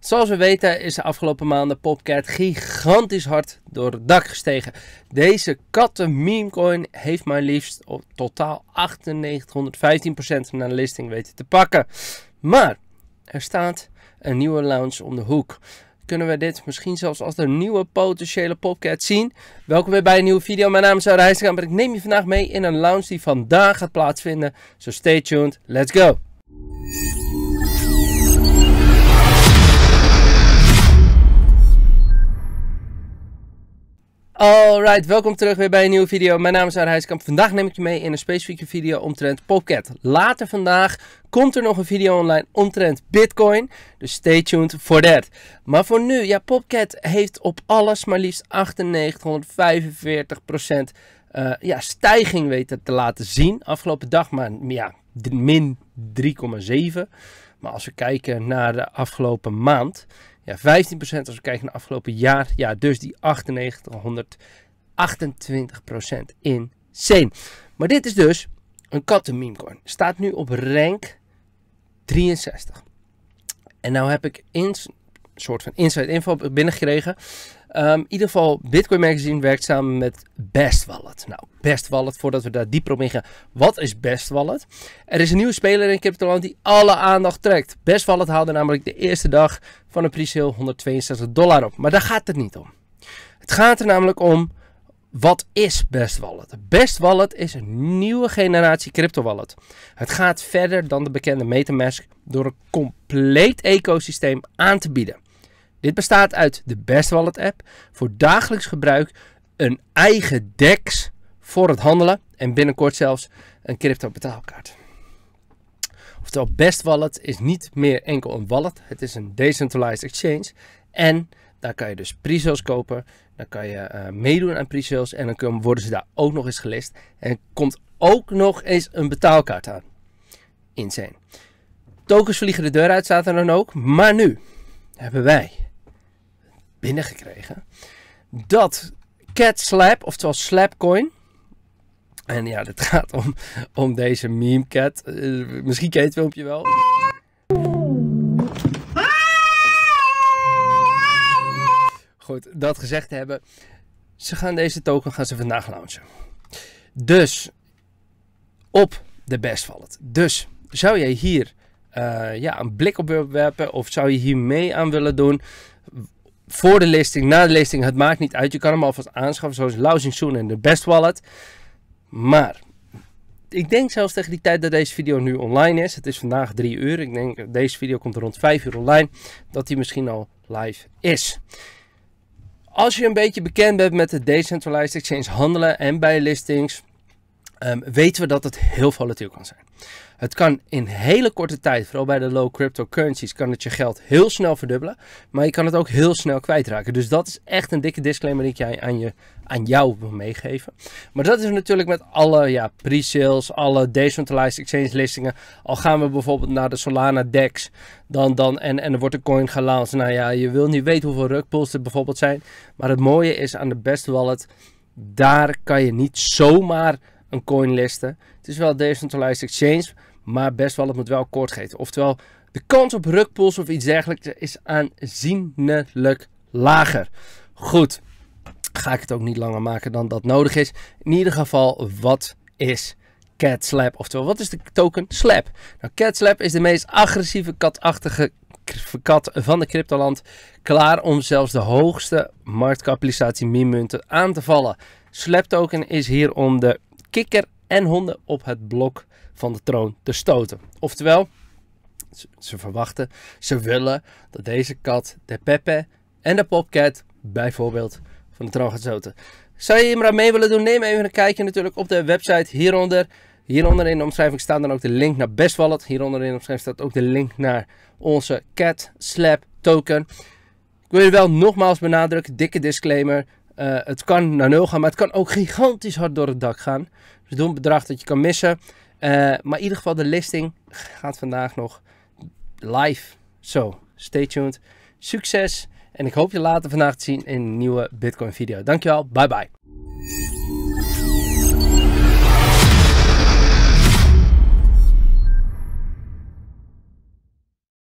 Zoals we weten is de afgelopen maanden Popcat gigantisch hard door het dak gestegen. Deze katten coin heeft maar liefst op totaal 9815% naar de listing weten te pakken. Maar er staat een nieuwe launch om de hoek. Kunnen we dit misschien zelfs als de nieuwe potentiële Popcat zien? Welkom weer bij een nieuwe video. Mijn naam is Sarah maar ik neem je vandaag mee in een launch die vandaag gaat plaatsvinden. Zo dus so stay tuned, let's go! Alright, welkom terug weer bij een nieuwe video. Mijn naam is Ar Heiskamp. Vandaag neem ik je mee in een specifieke video omtrent Popcat. Later vandaag komt er nog een video online omtrent Bitcoin. Dus stay tuned voor dat. Maar voor nu, ja, Popcat heeft op alles maar liefst 9845 eh, ja, stijging weten te laten zien. Afgelopen dag maar ja, min 3,7. Maar als we kijken naar de afgelopen maand ja, 15% als we kijken naar afgelopen jaar. Ja, dus die 98% in insane. Maar dit is dus een katten meme Staat nu op rank 63. En nou heb ik een soort van inside info binnengekregen Ehm, in ieder geval, Bitcoin Magazine werkt samen met Best Wallet. Nou, Best Wallet, voordat we daar dieper op ingaan. Wat is Best Wallet? Er is een nieuwe speler in cryptoland die alle aandacht trekt. Best Wallet haalde namelijk de eerste dag van een pre-sale 162 dollar op. Maar daar gaat het niet om. Het gaat er namelijk om, wat is Best Wallet? Best Wallet is een nieuwe generatie crypto wallet. Het gaat verder dan de bekende Metamask door een compleet ecosysteem aan te bieden. Dit bestaat uit de Best Wallet app voor dagelijks gebruik, een eigen DEX voor het handelen en binnenkort zelfs een crypto betaalkaart. Oftewel, Best Wallet is niet meer enkel een wallet, het is een decentralized exchange en daar kan je dus pre-sales kopen, Dan kan je eh, meedoen aan pre-sales en dan worden ze daar ook nog eens gelist en komt ook nog eens een betaalkaart aan. Insane. Tokens vliegen de deur uit, zaten dan ook, maar nu hebben wij binnengekregen. Dat Cat Slap, oftewel Slapcoin. En ja, het gaat om, om deze meme cat. Eh, misschien ken je het filmpje wel. Goed, dat gezegd hebben. Ze gaan deze token gaan ze vandaag launchen. Dus op de best valt Dus zou jij hier eh, ja, een blik op werpen of zou je hier mee aan willen doen? voor de listing, na de listing, het maakt niet uit. Je kan hem alvast aanschaffen, zoals Lousing Soon en de Best Wallet. Maar ik denk zelfs tegen die tijd dat deze video nu online is. Het is vandaag 3 uur. Ik denk deze video komt rond 5 uur online. Dat die misschien al live is. Als je een beetje bekend bent met de decentralized exchange handelen en bij listings. Ehm, weten we dat het heel volatiel kan zijn. Het kan in hele korte tijd, vooral bij de low cryptocurrencies, kan het je geld heel snel verdubbelen. Maar je kan het ook heel snel kwijtraken. Dus dat is echt een dikke disclaimer die ik jij aan, je, aan jou wil meegeven. Maar dat is natuurlijk met alle ja, pre-sales, alle decentralized exchange listingen. Al gaan we bijvoorbeeld naar de Solana DEX dan, dan, en, en er wordt een coin gelanceerd. Nou ja, je wil niet weten hoeveel rugpools er bijvoorbeeld zijn. Maar het mooie is aan de best wallet, daar kan je niet zomaar een coin Het is wel decentralized exchange, maar best wel, het moet wel kort geven. Oftewel, de kans op rugpools of iets dergelijks is aanzienlijk lager. Goed, ga ik het ook niet langer maken dan dat nodig is. In ieder geval, wat is Cat Slap? Oftewel, wat is de token Slap? Nou, Cat Slap is de meest agressieve katachtige kat van de cryptoland. Klaar om zelfs de hoogste marktkapitalisatie minmunten aan te vallen. Slap token is hier om de kikker en honden op het blok van de troon te stoten. Oftewel, ze verwachten, ze willen dat deze kat de Pepe en de Popcat bijvoorbeeld van de troon gaat stoten. Zou je hem mee willen doen? Neem even een kijkje natuurlijk op de website hieronder. Hieronder in de omschrijving staat dan ook de link naar Best Wallet. Hieronder in de omschrijving staat ook de link naar onze Cat Slap token. Ik wil je wel nogmaals benadrukken, dikke disclaimer. Eh, het kan naar nul gaan, maar het kan ook gigantisch hard door het dak gaan. Dus doe een bedrag dat je kan missen. Eh, maar in ieder geval, de listing gaat vandaag nog live. Zo, stay tuned. Succes en ik hoop je later vandaag te zien in een nieuwe Bitcoin video. Dankjewel, bye bye.